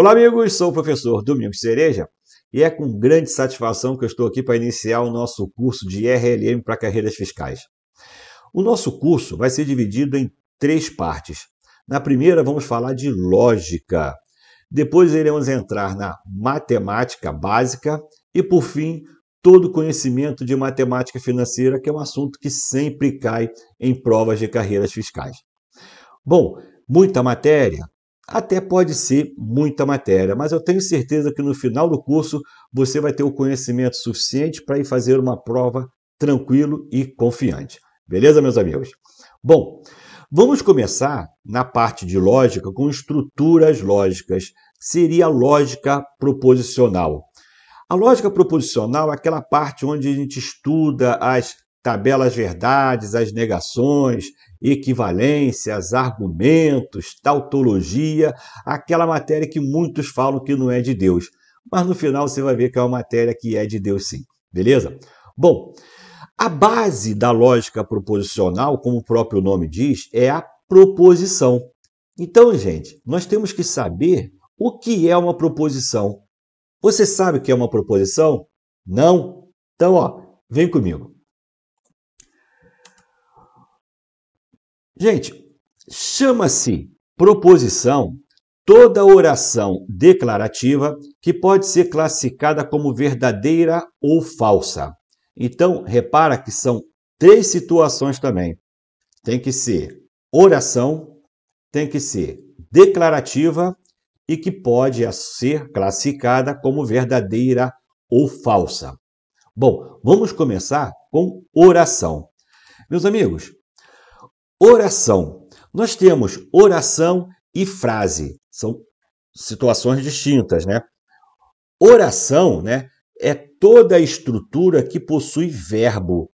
Olá, amigos, sou o professor Domingos Cereja e é com grande satisfação que eu estou aqui para iniciar o nosso curso de RLM para carreiras fiscais. O nosso curso vai ser dividido em três partes. Na primeira, vamos falar de lógica. Depois, iremos entrar na matemática básica e, por fim, todo conhecimento de matemática financeira, que é um assunto que sempre cai em provas de carreiras fiscais. Bom, muita matéria, até pode ser muita matéria, mas eu tenho certeza que no final do curso você vai ter o conhecimento suficiente para ir fazer uma prova tranquilo e confiante. Beleza, meus amigos? Bom, vamos começar na parte de lógica com estruturas lógicas. Seria a lógica proposicional. A lógica proposicional é aquela parte onde a gente estuda as tabelas verdades, as negações, equivalências, argumentos, tautologia, aquela matéria que muitos falam que não é de Deus. Mas no final você vai ver que é uma matéria que é de Deus sim, beleza? Bom, a base da lógica proposicional, como o próprio nome diz, é a proposição. Então, gente, nós temos que saber o que é uma proposição. Você sabe o que é uma proposição? Não? Então, ó, vem comigo. Gente, chama-se proposição toda oração declarativa que pode ser classificada como verdadeira ou falsa. Então, repara que são três situações também. Tem que ser oração, tem que ser declarativa e que pode ser classificada como verdadeira ou falsa. Bom, vamos começar com oração. Meus amigos, Oração. Nós temos oração e frase. São situações distintas, né? Oração, né, é toda a estrutura que possui verbo.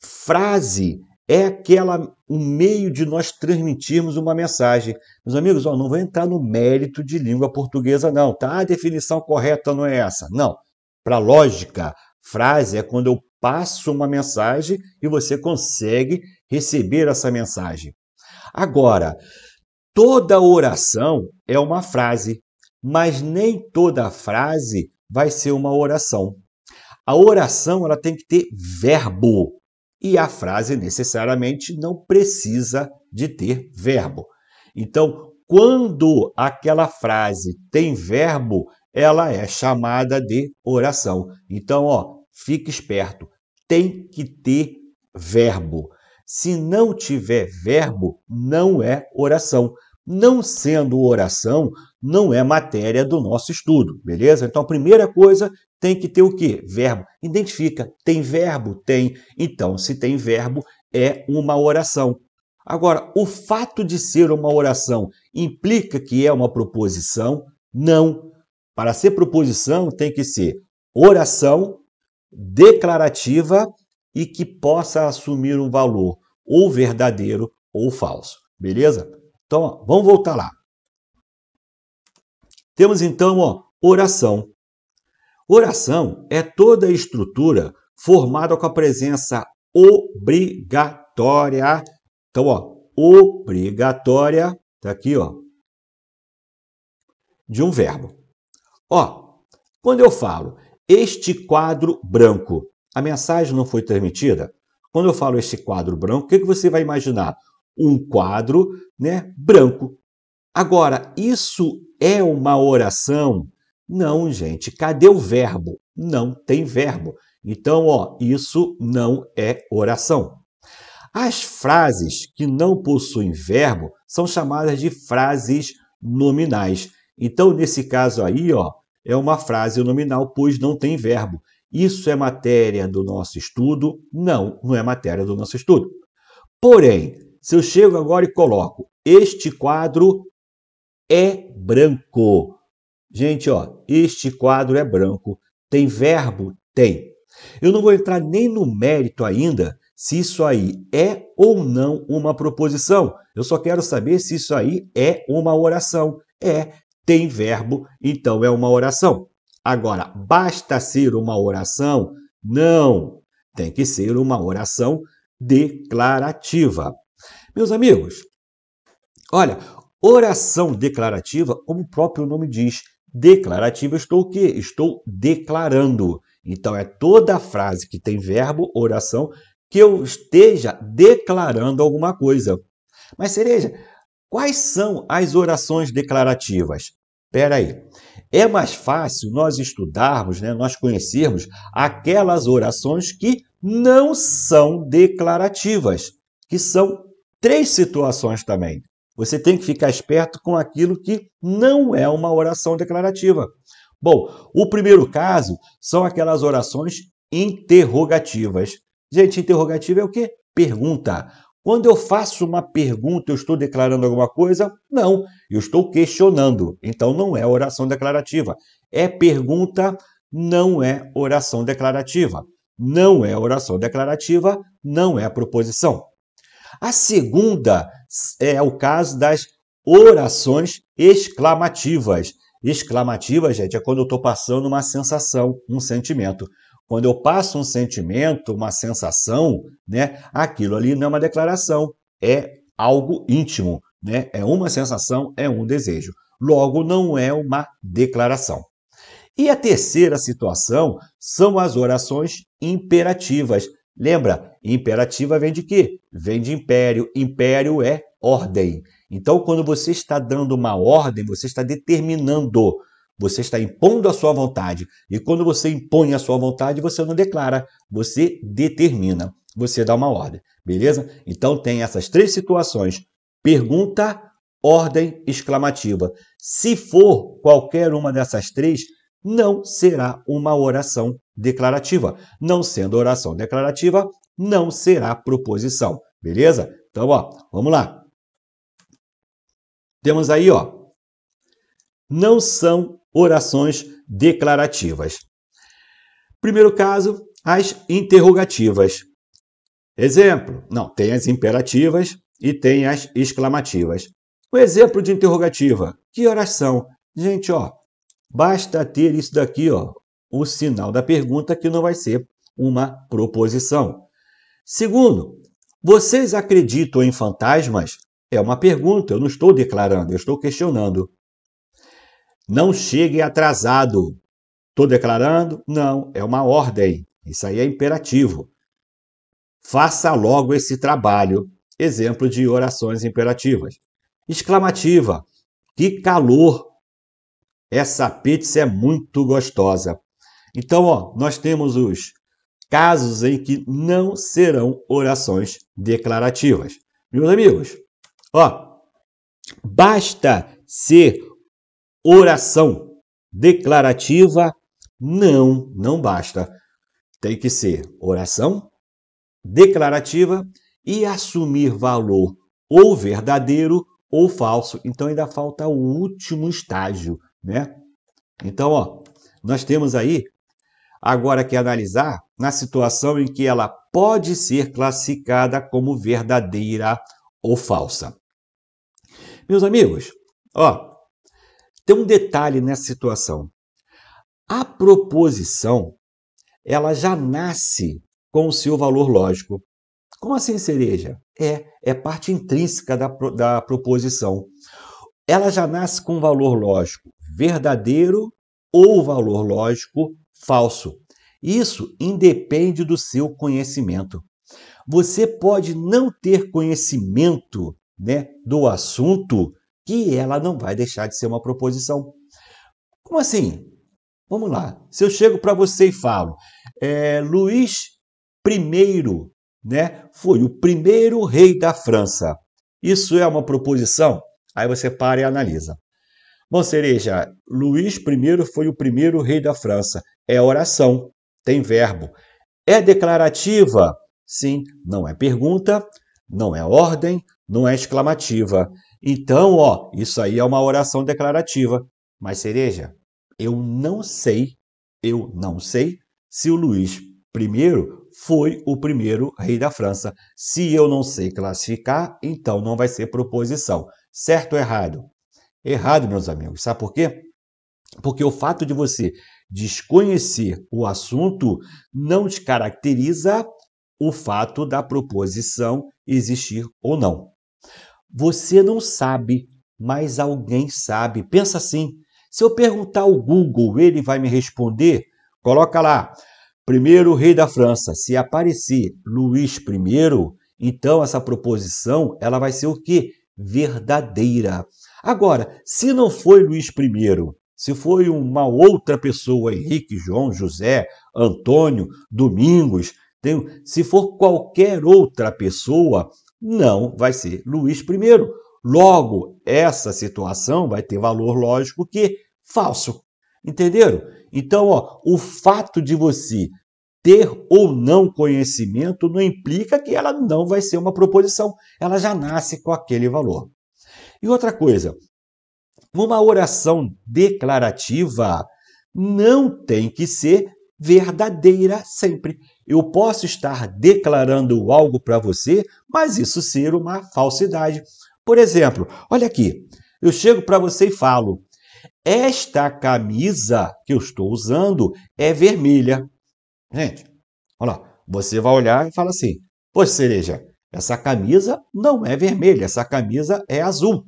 Frase é aquela o um meio de nós transmitirmos uma mensagem. Meus amigos, ó, não vou entrar no mérito de língua portuguesa não, tá? A definição correta não é essa. Não. Para lógica, frase é quando eu passo uma mensagem e você consegue receber essa mensagem. Agora, toda oração é uma frase, mas nem toda frase vai ser uma oração. A oração ela tem que ter verbo e a frase necessariamente não precisa de ter verbo. Então, quando aquela frase tem verbo, ela é chamada de oração. Então, ó, Fique esperto, tem que ter verbo. Se não tiver verbo, não é oração. Não sendo oração, não é matéria do nosso estudo, beleza? Então a primeira coisa tem que ter o quê? Verbo. Identifica, tem verbo? Tem. Então, se tem verbo, é uma oração. Agora, o fato de ser uma oração implica que é uma proposição? Não. Para ser proposição, tem que ser oração declarativa e que possa assumir um valor ou verdadeiro ou falso. Beleza? Então, ó, vamos voltar lá. Temos então ó, oração. Oração é toda a estrutura formada com a presença obrigatória. Então, ó, obrigatória, tá aqui, ó, de um verbo. Ó, quando eu falo este quadro branco. A mensagem não foi transmitida? Quando eu falo este quadro branco, o que, que você vai imaginar? Um quadro né, branco. Agora, isso é uma oração? Não, gente. Cadê o verbo? Não tem verbo. Então, ó, isso não é oração. As frases que não possuem verbo são chamadas de frases nominais. Então, nesse caso aí, ó, é uma frase nominal, pois não tem verbo. Isso é matéria do nosso estudo? Não, não é matéria do nosso estudo. Porém, se eu chego agora e coloco este quadro é branco. Gente, ó, este quadro é branco. Tem verbo? Tem. Eu não vou entrar nem no mérito ainda se isso aí é ou não uma proposição. Eu só quero saber se isso aí é uma oração. É, tem verbo, então é uma oração. Agora, basta ser uma oração? Não! Tem que ser uma oração declarativa. Meus amigos, olha, oração declarativa, como o próprio nome diz, declarativa estou o quê? Estou declarando. Então é toda frase que tem verbo, oração, que eu esteja declarando alguma coisa. Mas, Cereja, Quais são as orações declarativas? Espera aí. É mais fácil nós estudarmos, né, nós conhecermos aquelas orações que não são declarativas, que são três situações também. Você tem que ficar esperto com aquilo que não é uma oração declarativa. Bom, o primeiro caso são aquelas orações interrogativas. Gente, interrogativa é o quê? Pergunta. Quando eu faço uma pergunta, eu estou declarando alguma coisa? Não, eu estou questionando. Então não é oração declarativa. É pergunta, não é oração declarativa. Não é oração declarativa, não é proposição. A segunda é o caso das orações exclamativas. Exclamativa, gente, é quando eu estou passando uma sensação, um sentimento. Quando eu passo um sentimento, uma sensação, né, aquilo ali não é uma declaração, é algo íntimo, né? É uma sensação, é um desejo. Logo, não é uma declaração. E a terceira situação são as orações imperativas. Lembra, imperativa vem de quê? Vem de império. Império é ordem. Então, quando você está dando uma ordem, você está determinando você está impondo a sua vontade. E quando você impõe a sua vontade, você não declara, você determina, você dá uma ordem, beleza? Então tem essas três situações: pergunta, ordem exclamativa. Se for qualquer uma dessas três, não será uma oração declarativa. Não sendo oração declarativa, não será proposição, beleza? Então, ó, vamos lá. Temos aí, ó. Não são orações declarativas. Primeiro caso, as interrogativas. Exemplo, não, tem as imperativas e tem as exclamativas. Um exemplo de interrogativa, que oração? Gente, ó, basta ter isso daqui, ó, o sinal da pergunta que não vai ser uma proposição. Segundo, vocês acreditam em fantasmas? É uma pergunta, eu não estou declarando, eu estou questionando. Não chegue atrasado. Estou declarando? Não, é uma ordem. Isso aí é imperativo. Faça logo esse trabalho. Exemplo de orações imperativas. Exclamativa. Que calor! Essa pizza é muito gostosa. Então, ó, nós temos os casos em que não serão orações declarativas. Meus amigos, ó, basta ser oração declarativa não, não basta. Tem que ser oração declarativa e assumir valor ou verdadeiro ou falso. Então ainda falta o último estágio, né? Então, ó, nós temos aí agora que analisar na situação em que ela pode ser classificada como verdadeira ou falsa. Meus amigos, ó, tem um detalhe nessa situação. A proposição, ela já nasce com o seu valor lógico. Como assim, cereja? É, é parte intrínseca da, da proposição. Ela já nasce com valor lógico verdadeiro ou valor lógico falso. Isso independe do seu conhecimento. Você pode não ter conhecimento né, do assunto que ela não vai deixar de ser uma proposição. Como assim? Vamos lá. Se eu chego para você e falo, é, Luís I né, foi o primeiro rei da França. Isso é uma proposição? Aí você para e analisa. Bom, Cereja, Luís I foi o primeiro rei da França. É oração, tem verbo. É declarativa? Sim, não é pergunta, não é ordem, não é exclamativa. Então, ó, isso aí é uma oração declarativa. Mas, Cereja, eu não sei, eu não sei se o Luís I foi o primeiro rei da França. Se eu não sei classificar, então não vai ser proposição. Certo ou errado? Errado, meus amigos. Sabe por quê? Porque o fato de você desconhecer o assunto não descaracteriza o fato da proposição existir ou não. Você não sabe, mas alguém sabe. Pensa assim: se eu perguntar ao Google, ele vai me responder? Coloca lá, primeiro rei da França. Se aparecer Luís I, então essa proposição ela vai ser o quê? Verdadeira. Agora, se não foi Luís I, se foi uma outra pessoa, Henrique, João, José, Antônio, Domingos, tem, se for qualquer outra pessoa, não vai ser Luiz I. Logo, essa situação vai ter valor lógico que falso. Entenderam? Então, ó, o fato de você ter ou não conhecimento não implica que ela não vai ser uma proposição. Ela já nasce com aquele valor. E outra coisa, uma oração declarativa não tem que ser verdadeira sempre. Eu posso estar declarando algo para você, mas isso ser uma falsidade. Por exemplo, olha aqui, eu chego para você e falo: esta camisa que eu estou usando é vermelha. Gente, olha lá, você vai olhar e fala assim: poxa, cereja, essa camisa não é vermelha, essa camisa é azul.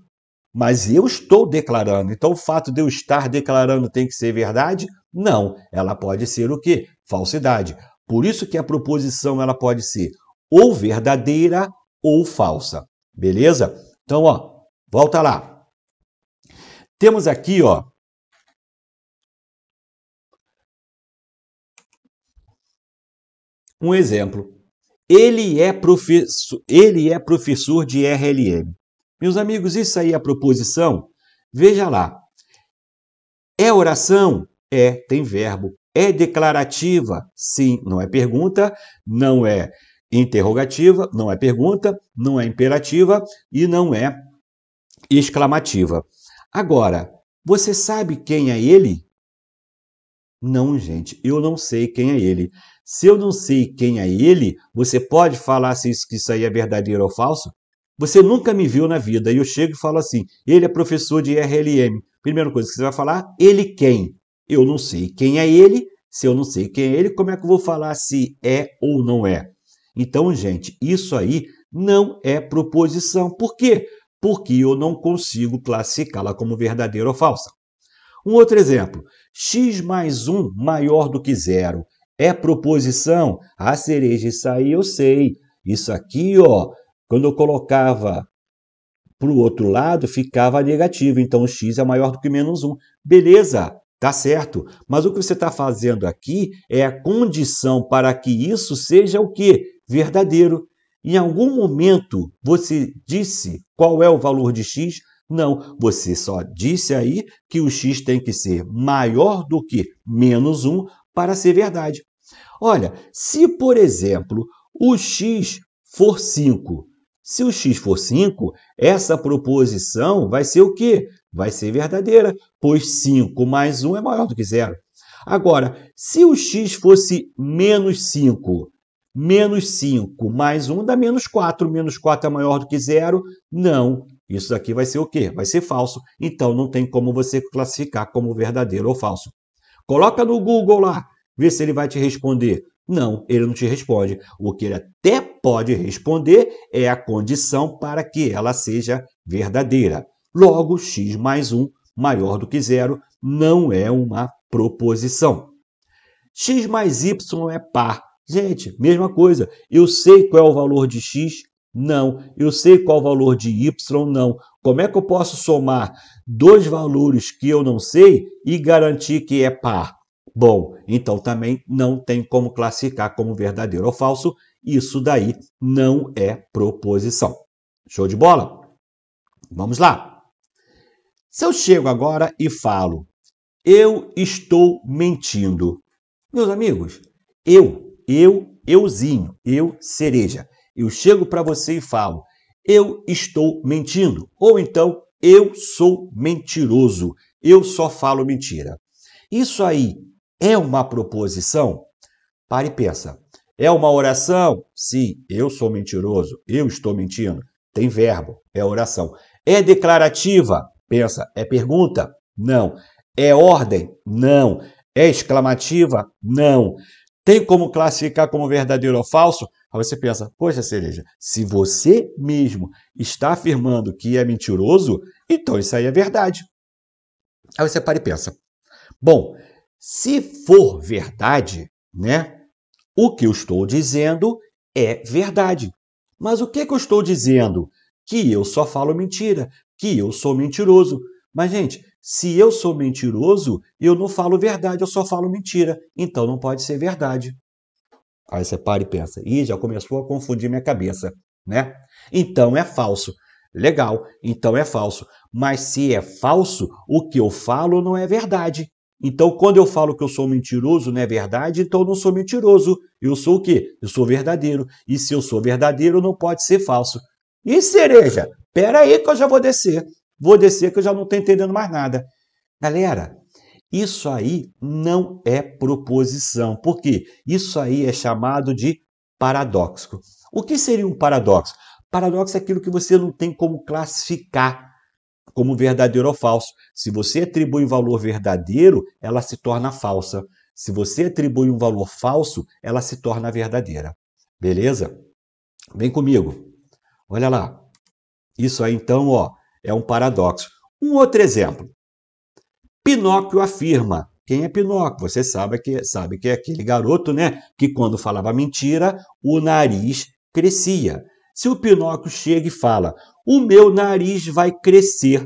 Mas eu estou declarando, então o fato de eu estar declarando tem que ser verdade? Não, ela pode ser o quê? Falsidade. Por isso que a proposição ela pode ser ou verdadeira ou falsa. Beleza? Então, ó, volta lá. Temos aqui, ó, um exemplo. Ele é professor, ele é professor de RLM. Meus amigos, isso aí é a proposição? Veja lá. É oração? É tem verbo. É declarativa? Sim, não é pergunta, não é interrogativa, não é pergunta, não é imperativa e não é exclamativa. Agora, você sabe quem é ele? Não, gente, eu não sei quem é ele. Se eu não sei quem é ele, você pode falar se isso, isso aí é verdadeiro ou falso? Você nunca me viu na vida e eu chego e falo assim: ele é professor de RLM. Primeira coisa que você vai falar, ele quem? Eu não sei quem é ele. Se eu não sei quem é ele, como é que eu vou falar se é ou não é? Então, gente, isso aí não é proposição. Por quê? Porque eu não consigo classificá-la como verdadeira ou falsa. Um outro exemplo: x mais 1 maior do que zero. É proposição? A cereja, isso aí eu sei. Isso aqui, ó, quando eu colocava para o outro lado, ficava negativo. Então, x é maior do que menos 1. Beleza, Tá certo? Mas o que você está fazendo aqui é a condição para que isso seja o que? Verdadeiro. Em algum momento você disse qual é o valor de x? Não, você só disse aí que o x tem que ser maior do que menos 1 para ser verdade. Olha, se por exemplo o x for 5, se o x for 5, essa proposição vai ser o quê? vai ser verdadeira, pois 5 mais 1 é maior do que zero. Agora, se o x fosse menos 5, menos 5 mais 1 dá menos 4, menos 4 é maior do que zero? Não. Isso aqui vai ser o quê? Vai ser falso. Então, não tem como você classificar como verdadeiro ou falso. Coloca no Google lá, vê se ele vai te responder. Não, ele não te responde. O que ele até pode responder é a condição para que ela seja verdadeira. Logo, x mais 1 maior do que zero não é uma proposição. x mais y é par. Gente, mesma coisa. Eu sei qual é o valor de x? Não. Eu sei qual é o valor de y? Não. Como é que eu posso somar dois valores que eu não sei e garantir que é par? Bom, então também não tem como classificar como verdadeiro ou falso. Isso daí não é proposição. Show de bola? Vamos lá. Se eu chego agora e falo, eu estou mentindo, meus amigos, eu, eu, euzinho, eu cereja, eu chego para você e falo, eu estou mentindo, ou então eu sou mentiroso, eu só falo mentira. Isso aí é uma proposição? Pare e pensa. É uma oração? Sim, eu sou mentiroso, eu estou mentindo. Tem verbo, é oração. É declarativa? Pensa, é pergunta? Não. É ordem? Não. É exclamativa? Não. Tem como classificar como verdadeiro ou falso? Aí você pensa, poxa, cereja, se você mesmo está afirmando que é mentiroso, então isso aí é verdade. Aí você para e pensa, bom, se for verdade, né? O que eu estou dizendo é verdade. Mas o que, que eu estou dizendo? Que eu só falo mentira, que eu sou mentiroso. Mas, gente, se eu sou mentiroso, eu não falo verdade, eu só falo mentira. Então não pode ser verdade. Aí você para e pensa, ih, já começou a confundir minha cabeça, né? Então é falso. Legal, então é falso. Mas se é falso, o que eu falo não é verdade. Então, quando eu falo que eu sou mentiroso, não é verdade, então eu não sou mentiroso. Eu sou o quê? Eu sou verdadeiro. E se eu sou verdadeiro, não pode ser falso. E cereja? Pera aí que eu já vou descer. Vou descer que eu já não estou entendendo mais nada. Galera, isso aí não é proposição. Por quê? Isso aí é chamado de paradoxo. O que seria um paradoxo? Paradoxo é aquilo que você não tem como classificar como verdadeiro ou falso. Se você atribui um valor verdadeiro, ela se torna falsa. Se você atribui um valor falso, ela se torna verdadeira. Beleza? Vem comigo. Olha lá. Isso aí, então, ó, é um paradoxo. Um outro exemplo. Pinóquio afirma. Quem é Pinóquio? Você sabe que, sabe que é aquele garoto, né? Que quando falava mentira, o nariz crescia. Se o Pinóquio chega e fala: O meu nariz vai crescer.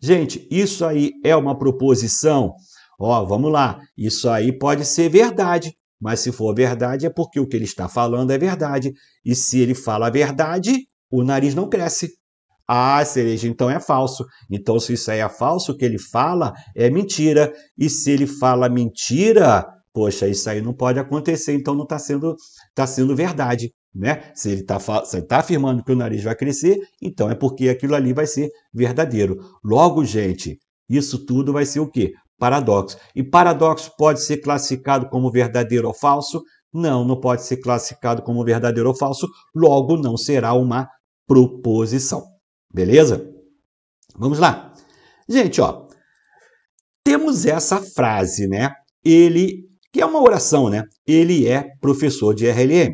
Gente, isso aí é uma proposição? Ó, vamos lá. Isso aí pode ser verdade. Mas se for verdade, é porque o que ele está falando é verdade. E se ele fala a verdade, o nariz não cresce. Ah, cereja, então é falso. Então, se isso aí é falso, o que ele fala é mentira. E se ele fala mentira, poxa, isso aí não pode acontecer, então não está sendo, tá sendo verdade. Né? Se ele está tá afirmando que o nariz vai crescer, então é porque aquilo ali vai ser verdadeiro. Logo, gente, isso tudo vai ser o quê? Paradoxo. E paradoxo pode ser classificado como verdadeiro ou falso? Não, não pode ser classificado como verdadeiro ou falso, logo não será uma proposição. Beleza? Vamos lá. Gente, ó, temos essa frase, né? Ele, que é uma oração, né? Ele é professor de RLM.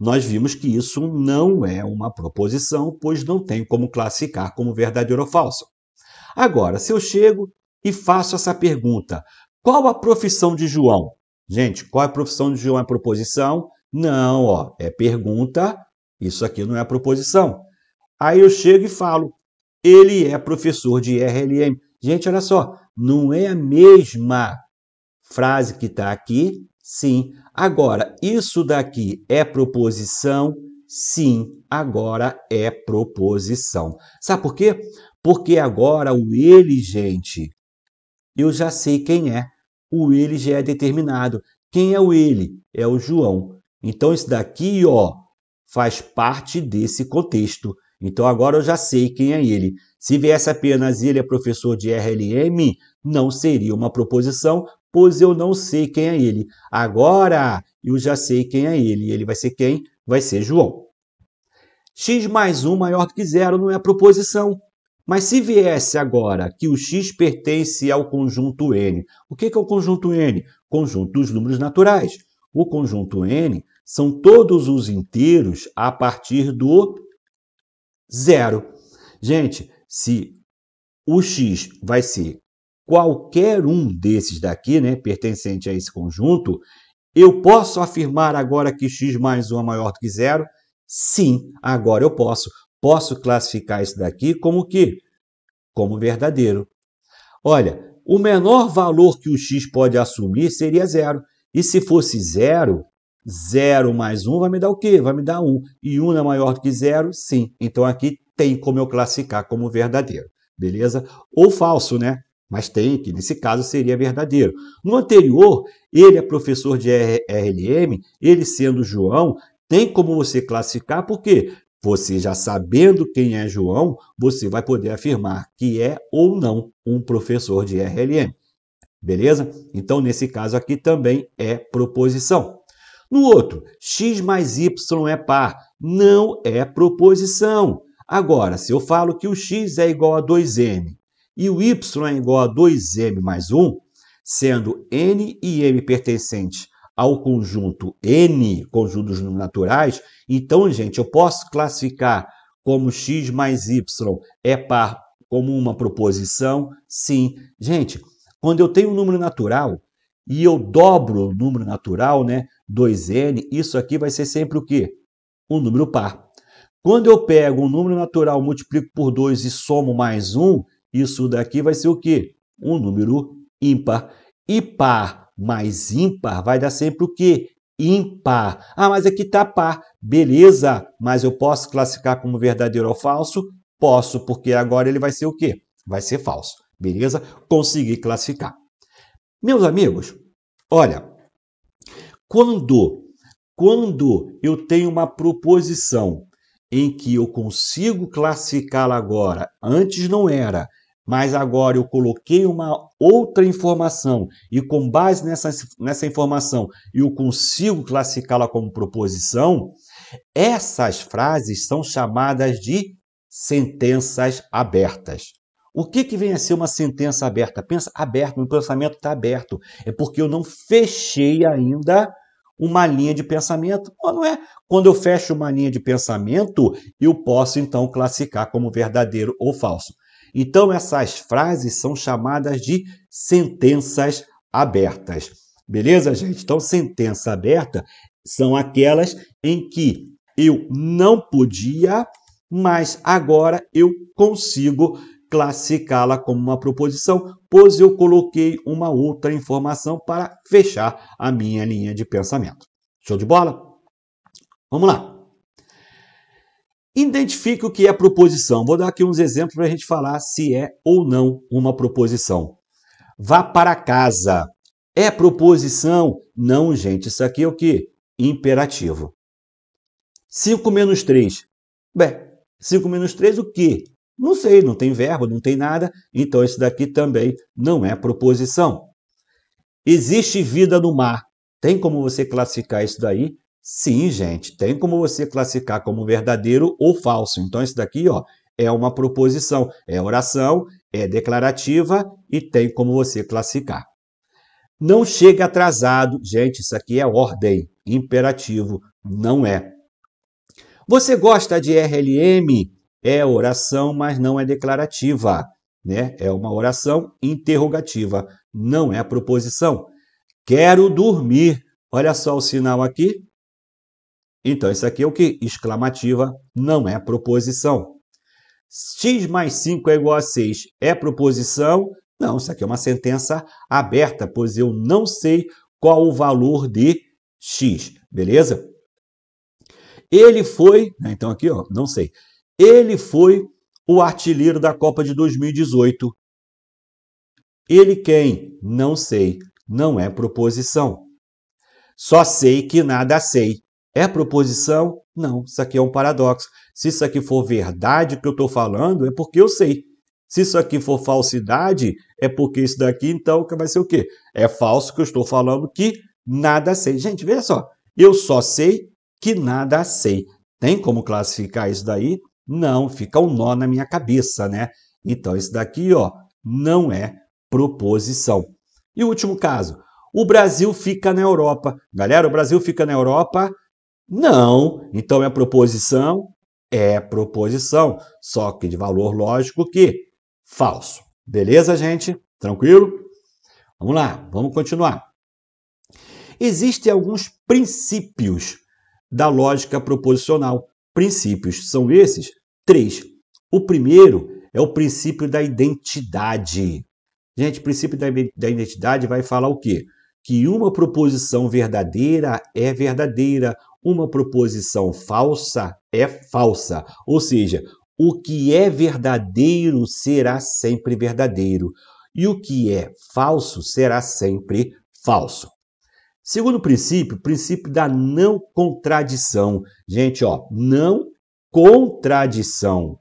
Nós vimos que isso não é uma proposição, pois não tem como classificar como verdadeiro ou falso. Agora, se eu chego e faço essa pergunta, qual a profissão de João? Gente, qual é a profissão de João? É proposição? Não, ó, é pergunta. Isso aqui não é proposição. Aí eu chego e falo, ele é professor de RLM. Gente, olha só, não é a mesma frase que está aqui? Sim. Agora, isso daqui é proposição? Sim, agora é proposição. Sabe por quê? Porque agora o ele, gente, eu já sei quem é. O ele já é determinado. Quem é o ele? É o João. Então, isso daqui, ó, faz parte desse contexto. Então agora eu já sei quem é ele. Se viesse apenas ele é professor de RLM, não seria uma proposição, pois eu não sei quem é ele. Agora eu já sei quem é ele. Ele vai ser quem? Vai ser João. x mais 1 maior do que zero não é proposição. Mas se viesse agora que o x pertence ao conjunto n, o que é o conjunto n? Conjunto dos números naturais. O conjunto n são todos os inteiros a partir do Zero. Gente, se o x vai ser qualquer um desses daqui, né, pertencente a esse conjunto, eu posso afirmar agora que x mais 1 é maior do que zero? Sim, agora eu posso. Posso classificar isso daqui como que? Como verdadeiro. Olha, o menor valor que o x pode assumir seria zero. E se fosse zero, 0 mais 1 vai me dar o quê? Vai me dar 1. E 1 é maior do que 0? Sim. Então aqui tem como eu classificar como verdadeiro, beleza? Ou falso, né? Mas tem, que nesse caso seria verdadeiro. No anterior, ele é professor de RLM, ele sendo João, tem como você classificar, porque você já sabendo quem é João, você vai poder afirmar que é ou não um professor de RLM. Beleza? Então, nesse caso aqui também é proposição. No outro, x mais y é par, não é proposição. Agora, se eu falo que o x é igual a 2m e o y é igual a 2m mais 1, sendo n e m pertencentes ao conjunto n, conjunto dos números naturais, então, gente, eu posso classificar como x mais y é par como uma proposição? Sim. Gente, quando eu tenho um número natural, e eu dobro o número natural, né? 2n, isso aqui vai ser sempre o quê? Um número par. Quando eu pego um número natural, multiplico por 2 e somo mais 1, isso daqui vai ser o quê? Um número ímpar. E par mais ímpar vai dar sempre o quê? Ímpar. Ah, mas aqui está par. Beleza, mas eu posso classificar como verdadeiro ou falso? Posso, porque agora ele vai ser o quê? Vai ser falso. Beleza? Consegui classificar. Meus amigos, olha, quando quando eu tenho uma proposição em que eu consigo classificá-la agora, antes não era, mas agora eu coloquei uma outra informação e com base nessa, nessa informação eu consigo classificá-la como proposição, essas frases são chamadas de sentenças abertas. O que, que vem a ser uma sentença aberta? Pensa, aberto, meu pensamento está aberto. É porque eu não fechei ainda uma linha de pensamento. Não é? Quando eu fecho uma linha de pensamento, eu posso então classificar como verdadeiro ou falso. Então, essas frases são chamadas de sentenças abertas. Beleza, gente? Então, sentença aberta são aquelas em que eu não podia, mas agora eu consigo classificá-la como uma proposição, pois eu coloquei uma outra informação para fechar a minha linha de pensamento. Show de bola? Vamos lá. Identifique o que é proposição. Vou dar aqui uns exemplos para a gente falar se é ou não uma proposição. Vá para casa. É proposição? Não, gente. Isso aqui é o que? Imperativo. 5 menos 3. Bem, 5 menos 3 o quê? Não sei, não tem verbo, não tem nada, então esse daqui também não é proposição. Existe vida no mar. Tem como você classificar isso daí? Sim, gente, tem como você classificar como verdadeiro ou falso. Então isso daqui, ó, é uma proposição, é oração, é declarativa e tem como você classificar. Não chega atrasado. Gente, isso aqui é ordem, imperativo, não é. Você gosta de RLM? é oração, mas não é declarativa. Né? É uma oração interrogativa, não é proposição. Quero dormir. Olha só o sinal aqui. Então, isso aqui é o que? Exclamativa, não é proposição. X mais 5 é igual a 6 é proposição? Não, isso aqui é uma sentença aberta, pois eu não sei qual o valor de X, beleza? Ele foi, né, então aqui, ó, não sei. Ele foi o artilheiro da Copa de 2018. Ele quem? Não sei. Não é proposição. Só sei que nada sei. É proposição? Não, isso aqui é um paradoxo. Se isso aqui for verdade que eu estou falando, é porque eu sei. Se isso aqui for falsidade, é porque isso daqui, então, vai ser o quê? É falso que eu estou falando que nada sei. Gente, veja só. Eu só sei que nada sei. Tem como classificar isso daí? Não, fica um nó na minha cabeça, né? Então, isso daqui, ó, não é proposição. E o último caso, o Brasil fica na Europa. Galera, o Brasil fica na Europa? Não. Então, é proposição? É proposição, só que de valor lógico que falso. Beleza, gente? Tranquilo? Vamos lá, vamos continuar. Existem alguns princípios da lógica proposicional princípios. São esses três. O primeiro é o princípio da identidade. Gente, o princípio da, da identidade vai falar o quê? Que uma proposição verdadeira é verdadeira, uma proposição falsa é falsa. Ou seja, o que é verdadeiro será sempre verdadeiro e o que é falso será sempre falso. Segundo princípio, princípio da não contradição. Gente, ó, não contradição.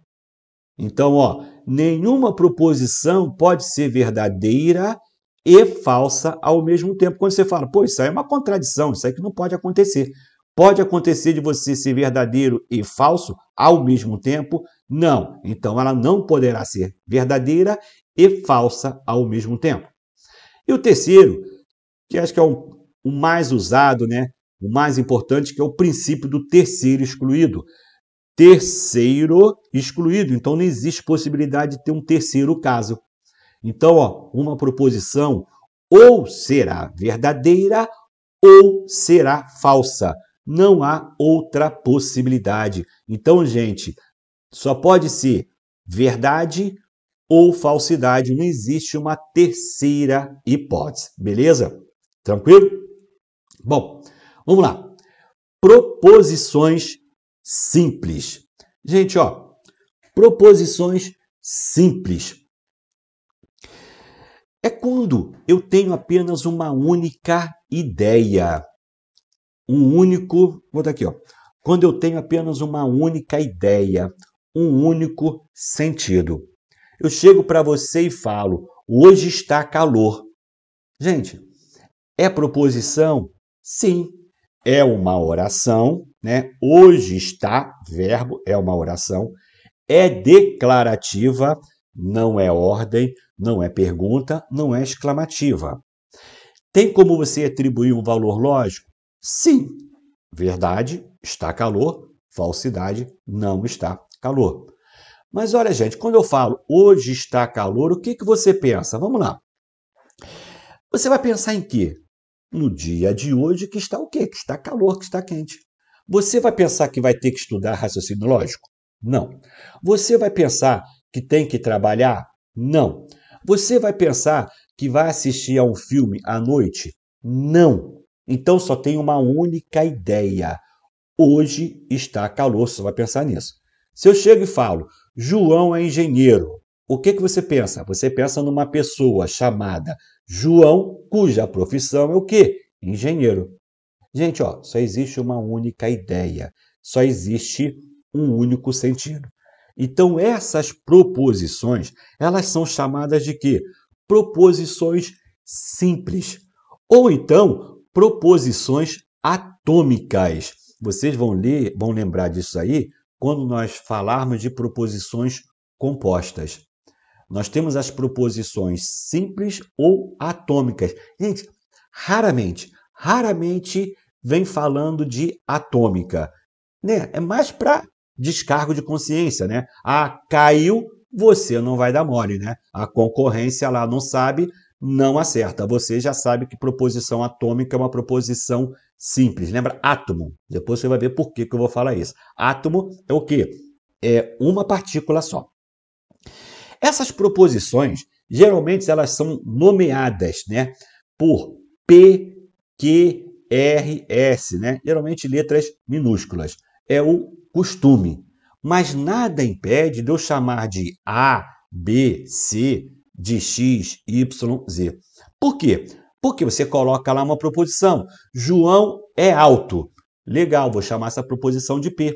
Então, ó, nenhuma proposição pode ser verdadeira e falsa ao mesmo tempo. Quando você fala, pô, isso aí é uma contradição, isso aí que não pode acontecer. Pode acontecer de você ser verdadeiro e falso ao mesmo tempo? Não. Então ela não poderá ser verdadeira e falsa ao mesmo tempo. E o terceiro, que acho que é um, o mais usado, né? o mais importante, que é o princípio do terceiro excluído. Terceiro excluído, então não existe possibilidade de ter um terceiro caso. Então, ó, uma proposição ou será verdadeira ou será falsa. Não há outra possibilidade. Então, gente, só pode ser verdade ou falsidade, não existe uma terceira hipótese, beleza? Tranquilo? Bom, vamos lá. Proposições simples. Gente, ó, proposições simples. É quando eu tenho apenas uma única ideia. Um único, vou botar aqui, ó. Quando eu tenho apenas uma única ideia, um único sentido. Eu chego para você e falo: "Hoje está calor". Gente, é proposição? Sim, é uma oração, né? Hoje está, verbo, é uma oração, é declarativa, não é ordem, não é pergunta, não é exclamativa. Tem como você atribuir um valor lógico? Sim. Verdade, está calor. Falsidade, não está calor. Mas olha, gente, quando eu falo hoje está calor, o que, que você pensa? Vamos lá. Você vai pensar em quê? no dia de hoje que está o quê? Que está calor, que está quente. Você vai pensar que vai ter que estudar raciocínio lógico? Não. Você vai pensar que tem que trabalhar? Não. Você vai pensar que vai assistir a um filme à noite? Não. Então só tem uma única ideia. Hoje está calor, você vai pensar nisso. Se eu chego e falo, João é engenheiro, o que, que você pensa? Você pensa numa pessoa chamada João, cuja profissão é o quê? Engenheiro. Gente, ó, só existe uma única ideia, só existe um único sentido. Então essas proposições, elas são chamadas de quê? Proposições simples ou então proposições atômicas. Vocês vão ler, vão lembrar disso aí quando nós falarmos de proposições compostas. Nós temos as proposições simples ou atômicas. Gente, raramente, raramente vem falando de atômica. Né? É mais para descargo de consciência, né? Ah, caiu, você não vai dar mole, né? A concorrência lá não sabe, não acerta. Você já sabe que proposição atômica é uma proposição simples. Lembra átomo? Depois você vai ver por que, que eu vou falar isso. Átomo é o quê? É uma partícula só. Essas proposições, geralmente, elas são nomeadas né, por P, Q, R, S, né? geralmente letras minúsculas. É o costume. Mas nada impede de eu chamar de A, B, C, de X, Y, Z. Por quê? Porque você coloca lá uma proposição. João é alto. Legal, vou chamar essa proposição de P.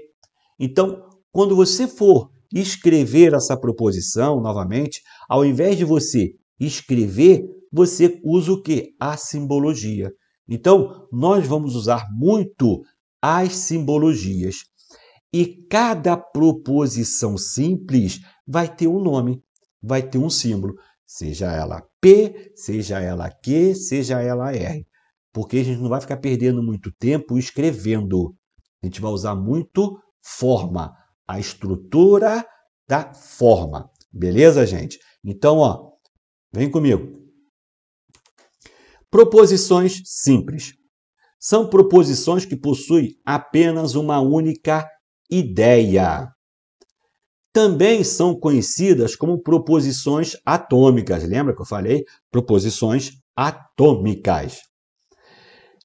Então, quando você for escrever essa proposição novamente, ao invés de você escrever, você usa o que? A simbologia. Então, nós vamos usar muito as simbologias. E cada proposição simples vai ter um nome, vai ter um símbolo, seja ela P, seja ela Q, seja ela R. Porque a gente não vai ficar perdendo muito tempo escrevendo. A gente vai usar muito forma, a estrutura da forma. Beleza, gente? Então, ó, vem comigo. Proposições simples. São proposições que possuem apenas uma única ideia. Também são conhecidas como proposições atômicas. Lembra que eu falei? Proposições atômicas.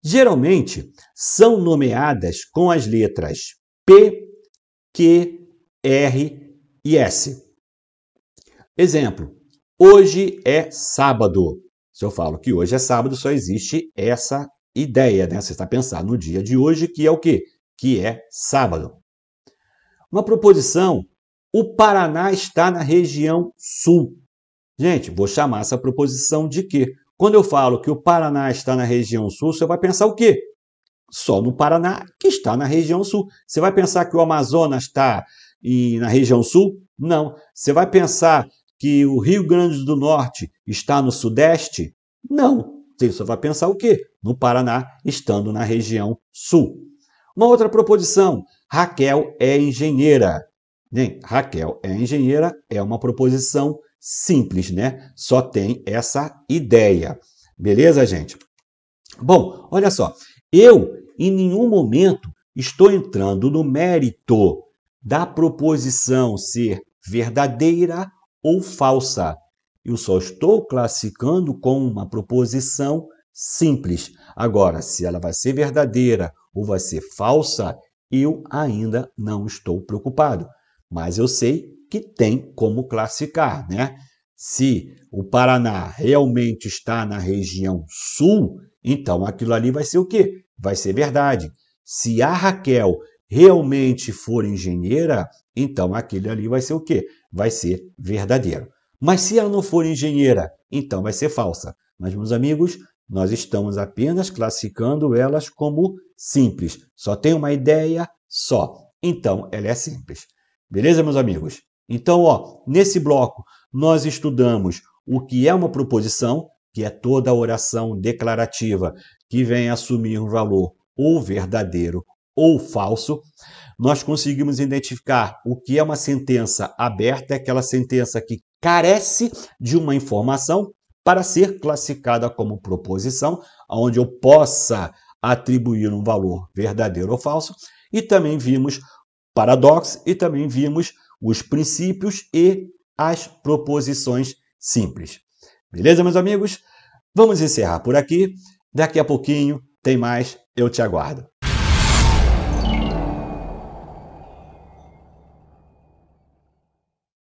Geralmente são nomeadas com as letras P Q, R e S. Exemplo: hoje é sábado. Se eu falo que hoje é sábado, só existe essa ideia, né? Você está pensando no dia de hoje, que é o quê? Que é sábado. Uma proposição: o Paraná está na região sul. Gente, vou chamar essa proposição de quê? Quando eu falo que o Paraná está na região sul, você vai pensar o quê? só no Paraná, que está na região sul. Você vai pensar que o Amazonas está na região sul? Não. Você vai pensar que o Rio Grande do Norte está no sudeste? Não. Você só vai pensar o quê? No Paraná, estando na região sul. Uma outra proposição. Raquel é engenheira. Bem, Raquel é engenheira é uma proposição simples, né? Só tem essa ideia. Beleza, gente? Bom, olha só. Eu em nenhum momento estou entrando no mérito da proposição ser verdadeira ou falsa. Eu só estou classificando com uma proposição simples. Agora, se ela vai ser verdadeira ou vai ser falsa, eu ainda não estou preocupado. Mas eu sei que tem como classificar, né? Se o Paraná realmente está na região sul, então aquilo ali vai ser o quê? vai ser verdade. Se a Raquel realmente for engenheira, então aquele ali vai ser o quê? Vai ser verdadeiro. Mas se ela não for engenheira, então vai ser falsa. Mas, meus amigos, nós estamos apenas classificando elas como simples. Só tem uma ideia só. Então, ela é simples. Beleza, meus amigos? Então, ó, nesse bloco, nós estudamos o que é uma proposição, que é toda oração declarativa que vem assumir um valor ou verdadeiro ou falso, nós conseguimos identificar o que é uma sentença aberta, é aquela sentença que carece de uma informação para ser classificada como proposição, onde eu possa atribuir um valor verdadeiro ou falso, e também vimos paradoxo e também vimos os princípios e as proposições simples. Beleza, meus amigos? Vamos encerrar por aqui. Daqui a pouquinho tem mais, eu te aguardo.